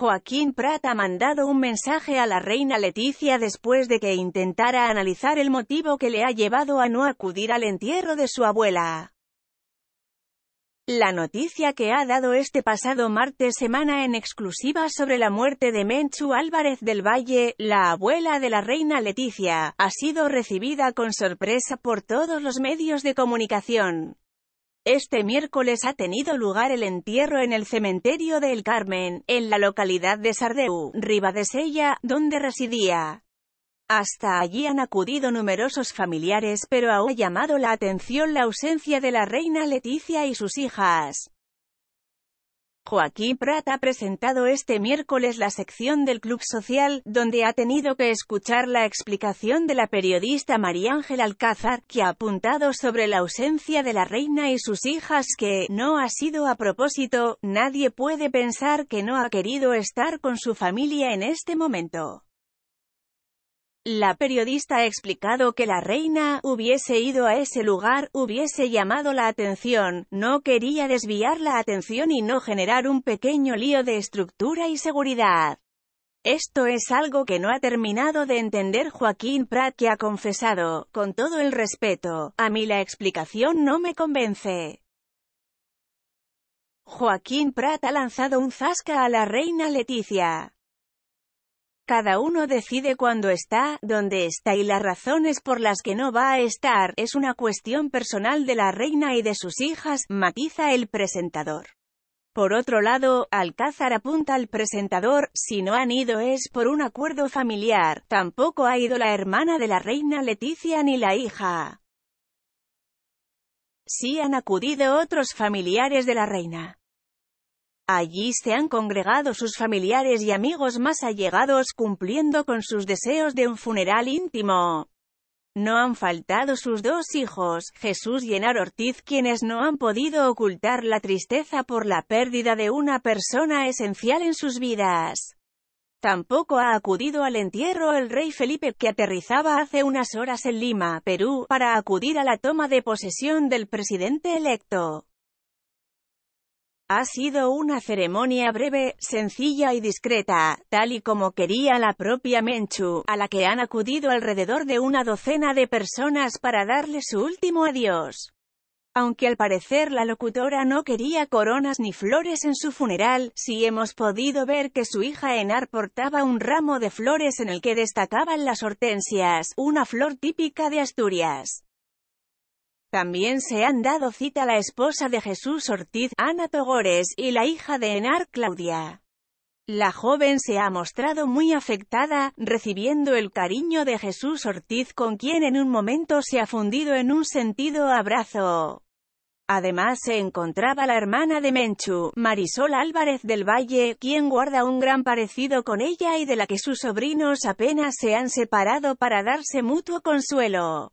Joaquín Prat ha mandado un mensaje a la reina Leticia después de que intentara analizar el motivo que le ha llevado a no acudir al entierro de su abuela. La noticia que ha dado este pasado martes semana en exclusiva sobre la muerte de Menchu Álvarez del Valle, la abuela de la reina Leticia, ha sido recibida con sorpresa por todos los medios de comunicación. Este miércoles ha tenido lugar el entierro en el cementerio de El Carmen, en la localidad de Sardeu, de Sella, donde residía. Hasta allí han acudido numerosos familiares, pero ha llamado la atención la ausencia de la reina Leticia y sus hijas. Joaquín Prat ha presentado este miércoles la sección del Club Social, donde ha tenido que escuchar la explicación de la periodista María Ángel Alcázar, que ha apuntado sobre la ausencia de la reina y sus hijas que, no ha sido a propósito, nadie puede pensar que no ha querido estar con su familia en este momento. La periodista ha explicado que la reina hubiese ido a ese lugar, hubiese llamado la atención, no quería desviar la atención y no generar un pequeño lío de estructura y seguridad. Esto es algo que no ha terminado de entender Joaquín Prat que ha confesado, con todo el respeto, a mí la explicación no me convence. Joaquín Prat ha lanzado un zasca a la reina Leticia. Cada uno decide cuándo está, dónde está y las razones por las que no va a estar, es una cuestión personal de la reina y de sus hijas, matiza el presentador. Por otro lado, Alcázar apunta al presentador, si no han ido es por un acuerdo familiar, tampoco ha ido la hermana de la reina Leticia ni la hija. Sí han acudido otros familiares de la reina. Allí se han congregado sus familiares y amigos más allegados cumpliendo con sus deseos de un funeral íntimo. No han faltado sus dos hijos, Jesús y Enar Ortiz, quienes no han podido ocultar la tristeza por la pérdida de una persona esencial en sus vidas. Tampoco ha acudido al entierro el rey Felipe, que aterrizaba hace unas horas en Lima, Perú, para acudir a la toma de posesión del presidente electo. Ha sido una ceremonia breve, sencilla y discreta, tal y como quería la propia Menchu, a la que han acudido alrededor de una docena de personas para darle su último adiós. Aunque al parecer la locutora no quería coronas ni flores en su funeral, sí hemos podido ver que su hija Enar portaba un ramo de flores en el que destacaban las hortensias, una flor típica de Asturias. También se han dado cita la esposa de Jesús Ortiz, Ana Togores, y la hija de Enar, Claudia. La joven se ha mostrado muy afectada, recibiendo el cariño de Jesús Ortiz con quien en un momento se ha fundido en un sentido abrazo. Además se encontraba la hermana de Menchu, Marisol Álvarez del Valle, quien guarda un gran parecido con ella y de la que sus sobrinos apenas se han separado para darse mutuo consuelo.